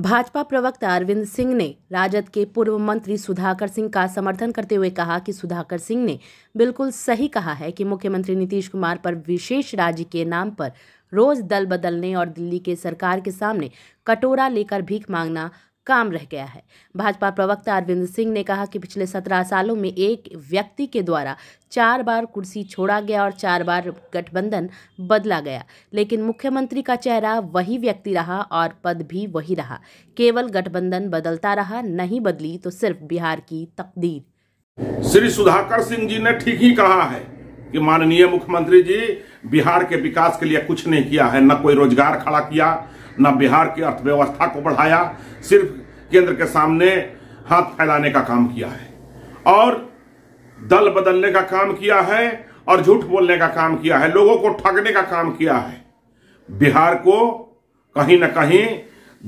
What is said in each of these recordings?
भाजपा प्रवक्ता अरविंद सिंह ने राजद के पूर्व मंत्री सुधाकर सिंह का समर्थन करते हुए कहा कि सुधाकर सिंह ने बिल्कुल सही कहा है कि मुख्यमंत्री नीतीश कुमार पर विशेष राज्य के नाम पर रोज दल बदलने और दिल्ली के सरकार के सामने कटोरा लेकर भीख मांगना काम रह गया है भाजपा प्रवक्ता अरविंद सिंह ने कहा कि पिछले सत्रह सालों में एक व्यक्ति के द्वारा चार बार कुर्सी छोड़ा गया और चार बार गठबंधन बदला गया लेकिन मुख्यमंत्री का चेहरा वही व्यक्ति रहा और पद भी वही रहा केवल गठबंधन बदलता रहा नहीं बदली तो सिर्फ बिहार की तकदीर श्री सुधाकर सिंह जी ने ठीक ही कहा है कि माननीय मुख्यमंत्री जी बिहार के विकास के लिए कुछ नहीं किया है न कोई रोजगार खड़ा किया न बिहार की अर्थव्यवस्था को बढ़ाया सिर्फ केंद्र के सामने हाथ फैलाने का काम किया है और दल बदलने का काम किया है और झूठ बोलने का काम किया है लोगों को ठगने का काम किया है बिहार को कहीं ना कहीं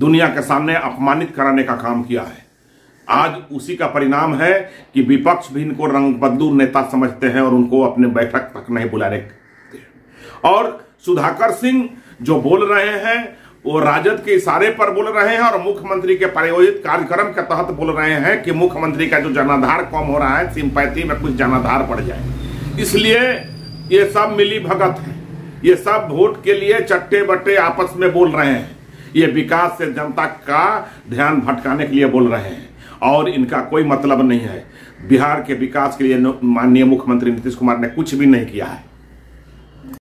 दुनिया के सामने अपमानित कराने का काम किया है आज उसी का परिणाम है कि विपक्ष भी इनको रंगबंदू नेता समझते हैं और उनको अपने बैठक तक नहीं रहे और सुधाकर सिंह जो बोल रहे हैं वो राजद के इशारे पर बोल रहे हैं और मुख्यमंत्री के प्रायोजित कार्यक्रम के तहत बोल रहे हैं कि मुख्यमंत्री का जो जनाधार कम हो रहा है सिंपैथी में कुछ जनाधार बढ़ जाए इसलिए ये सब मिली भगत है ये सब वोट के लिए चट्टे बट्टे आपस में बोल रहे हैं ये विकास से जनता का ध्यान भटकाने के लिए बोल रहे हैं और इनका कोई मतलब नहीं है बिहार के विकास के लिए माननीय मुख्यमंत्री नीतीश कुमार ने कुछ भी नहीं किया है